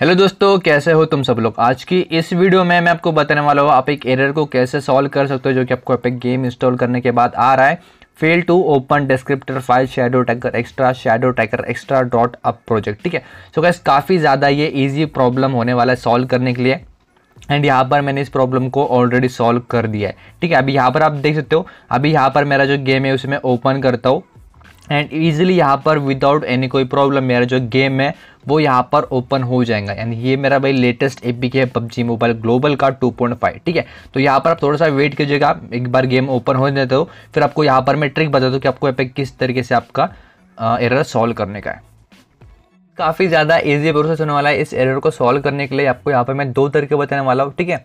hello दोस्तों कैसे हो तुम सब लोग आज की इस वीडियो में मैं आपको बताने वाला हूँ आप एक एरर को कैसे सॉल्व कर सकते हो जो कि आपको एपिक गेम इंस्टॉल करने के बाद आ रहा है fail to open descriptor file shadow tracker extra shadow tracker extra dot up project ठीक है सो गैस काफ़ी ज़्यादा ये ईजी प्रॉब्लम होने वाला है सॉल्व करने के लिए एंड यहाँ पर मैंने इस प्रॉब्लम को ऑलरेडी सॉल्व कर दिया है ठीक है अभी यहाँ पर आप देख सकते हो अभी यहाँ पर मेरा जो गेम है उसे मैं ओपन करता हूँ एंड ईजिली यहाँ पर विदाउट एनी कोई प्रॉब्लम मेरा जो गेम है वो यहाँ पर ओपन हो जाएगा एंड ये मेरा भाई लेटेस्ट एपी के पबजी मोबाइल ग्लोबल का 2.5 ठीक है तो यहाँ पर आप थोड़ा सा वेट कीजिएगा एक बार गेम ओपन हो जाते हो फिर आपको यहाँ पर मैं ट्रिक बता दूँ कि आपको यहाँ पे किस तरीके से आपका एरर सॉल्व करने का है काफ़ी ज़्यादा ईजी प्रोसेस होने वाला है इस एरर को सॉल्व करने के लिए आपको यहाँ पर मैं दो तरीके बताने वाला हूँ ठीक है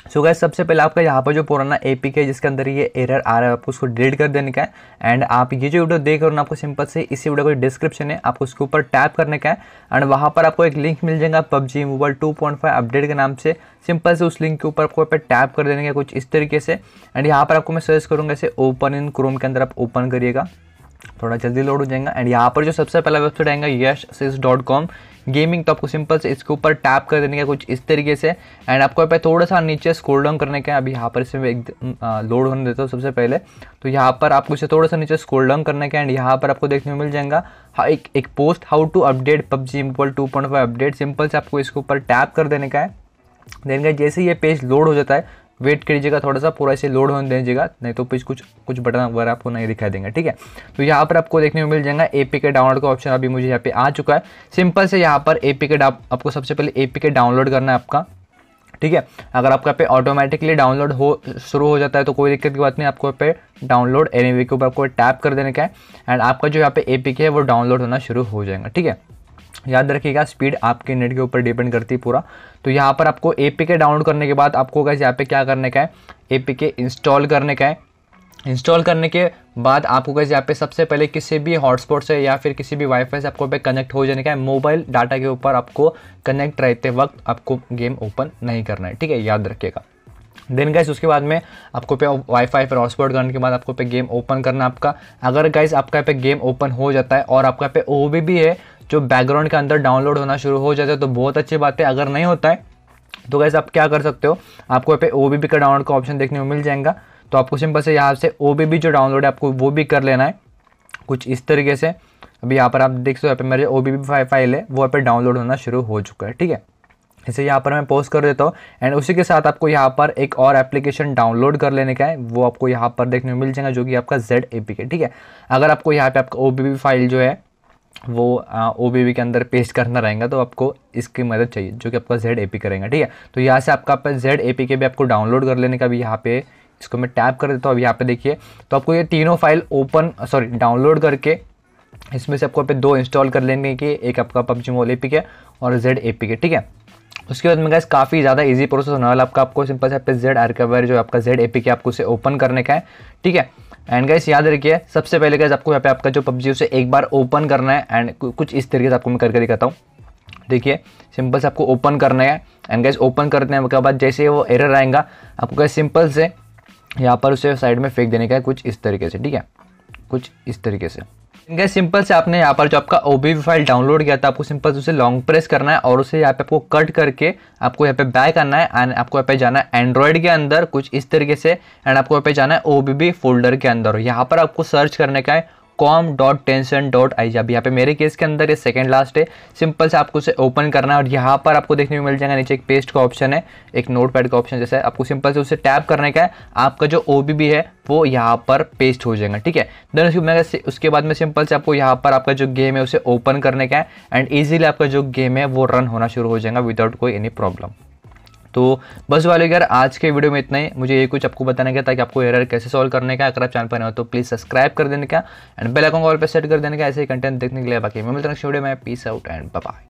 सो so गैस सबसे पहले आपका यहाँ पर जो पुराना ए पी के जिसके अंदर ये एरर आ रहा है आपको उसको डिलीट कर देने का है एंड आप ये जो वीडियो देख रहे हो ना आपको सिंपल से इसी वीडियो का डिस्क्रिप्शन है आपको उसके ऊपर टैप करने का है एंड वहाँ पर आपको एक लिंक मिल जाएगा PUBG mobile two point five update के नाम से सिंपल से उस लिंक के ऊपर आपको टैप कर देने का कुछ इस तरीके से एंड यहाँ पर आपको मैं सर्च करूँगा इसे ओपन इन क्रोम के अंदर आप ओपन करिएगा थोड़ा जल्दी लोड हो जाएगा एंड यहाँ पर जो सबसे पहला वेबसाइट आएगा Yash sis dot com gaming तो आपको सिंपल से इसके ऊपर टैप कर देने का कुछ इस तरीके से एंड आपको यहाँ पर थोड़ा सा नीचे स्क्रोल डाउन करने का अभी यहाँ पर इसमें एक लोड होने देता हूँ सबसे पहले तो यहाँ पर आपको इसे थोड़ा सा नीचे स्क्रोल डाउन करने का एंड यहाँ पर आपको देखने को मिल जाएगा हाँ, एक एक post how to update PUBG mobile two point five update simple से आपको इसके ऊपर टैप कर देने का है देन का जैसे ये पेज लोड हो जाता है वेट करिएगा थोड़ा सा पूरा इसे लोड होने दीजिएगा नहीं तो कुछ कुछ कुछ बटन वगैरह आपको नहीं दिखाई देंगे ठीक है तो यहाँ पर आपको देखने को मिल जाएगा ए के डाउनलोड का ऑप्शन अभी मुझे यहाँ पे आ चुका है सिंपल से यहाँ पर ए के आपको सबसे पहले ए के डाउनलोड करना है आपका ठीक है अगर आपका पे ऑटोमेटिकली डाउनलोड हो शुरू हो जाता है तो कोई दिक्कत की बात नहीं आपको पे डाउनलोड एनीवे के ऊपर आपको टैप कर देने का है एंड आपका जो यहाँ पे के है वो डाउनलोड होना शुरू हो जाएगा ठीक है याद रखिएगा स्पीड आपके नेट के ऊपर डिपेंड करती है पूरा तो यहाँ पर आपको ए के डाउनलोड करने के बाद आपको कैसे यहाँ पे क्या करने का है ए के इंस्टॉल करने का है इंस्टॉल करने के बाद आपको कैसे यहाँ पे सबसे पहले किसी भी हॉटस्पॉट से या फिर किसी भी वाईफाई से आपको पे कनेक्ट हो जाने का है मोबाइल डाटा के ऊपर आपको कनेक्ट रहते वक्त आपको गेम ओपन नहीं करना है ठीक है याद रखिएगा देन गाइस उसके बाद में आपको पे वाईफाई पर हॉटस्पॉट करने के बाद आपको पे गेम ओपन करना आपका अगर गाइस आपका पे गेम ओपन हो जाता है और आपका पे ओ भी है जो बैकग्राउंड के अंदर डाउनलोड होना शुरू हो जाता है तो बहुत अच्छी बात है अगर नहीं होता है तो गैस आप क्या कर सकते हो आपको यहाँ पे ओ का डाउनलोड का ऑप्शन देखने को मिल जाएगा तो आपको सिंपल से यहाँ से ओ जो डाउनलोड है आपको वो भी कर लेना है कुछ इस तरीके से अभी यहाँ पर आप देख सकते हो यहाँ पे मेरे ओ फाइल है वो यहाँ पे डाउनलोड होना शुरू हो चुका है ठीक है इसे यहाँ पर मैं पोस्ट कर देता हूँ एंड उसी के साथ आपको यहाँ पर एक और एप्लीकेशन डाउनलोड कर लेने का है वो आपको यहाँ पर देखने को मिल जाएगा जो कि आपका जेड ए ठीक है अगर आपको यहाँ पे आपका ओ फाइल जो है वो ओ बी के अंदर पेस्ट करना रहेगा तो आपको इसकी मदद चाहिए जो कि आपका जेड ए पी करेगा ठीक है तो यहाँ से आपका आप जेड ए पी के भी आपको डाउनलोड कर लेने का भी यहाँ पे इसको मैं टैप कर देता हूँ अब यहाँ पे देखिए तो आपको ये तीनों फाइल ओपन सॉरी डाउनलोड करके इसमें से आपको आप दो इंस्टॉल कर लेने की एक आपका पबजी मोल ए पी के और जेड ए पी के ठीक है उसके बाद में गैस काफ़ी ज़्यादा इजी प्रोसेस होने वाला आपका आपको सिंपल से आप जेड आर्काइवर जो आपका जेड ए पी के आपको उसे ओपन करने का है ठीक है एंड गाइस याद रखिए सबसे पहले गाइस आपको यहाँ पे आपका जो पबजी उसे एक बार ओपन करना है एंड कुछ इस तरीके से आपको मैं करके दिखाता हूँ देखिए सिंपल से आपको ओपन करना है एंड गैस ओपन करने के बाद जैसे वो एरर आएगा आपको गैस सिंपल से यहाँ पर उसे साइड में फेंक देने का है कुछ इस तरीके से ठीक है कुछ इस तरीके से गैस सिंपल से आपने यहाँ पर जो आपका ओ फाइल डाउनलोड किया था आपको सिंपल से उसे लॉन्ग प्रेस करना है और उसे यहाँ पे आपको कट करके आपको यहाँ पे बैक आना है एंड आपको यहाँ पे जाना है एंड्रॉयड के अंदर कुछ इस तरीके से एंड आपको यहाँ पे जाना है ओ फोल्डर के अंदर यहाँ पर आपको सर्च करने का है com dot tension dot I अब यहाँ पे मेरे केस के अंदर ये सेकेंड लास्ट है सिंपल से आपको उसे ओपन करना है और यहाँ पर आपको देखने को मिल जाएगा नीचे एक पेस्ट का ऑप्शन है एक नोट पैड का ऑप्शन जैसा है आपको सिंपल से उसे टैप करने का है आपका जो ओ है वो यहाँ पर पेस्ट हो जाएगा ठीक है देन उसके उसके बाद में सिंपल से आपको यहाँ पर आपका जो गेम है उसे ओपन करने का है एंड ईजिली आपका जो गेम है वो रन होना शुरू हो जाएगा विदाउट कोई एनी प्रॉब्लम तो बस वाले यार आज के वीडियो में इतना ही मुझे ये कुछ आपको बताने का ताकि आपको एरर कैसे सॉल्व करने का अगर आप चैनल पर हो तो प्लीज़ सब्सक्राइब कर देने का एंड बेल आइकन ऑल पर सेट कर देने का ऐसे ही कंटेंट देखने के लिए बाकी मैं मिलता हूँ वीडियो में पीस आउट एंड बाय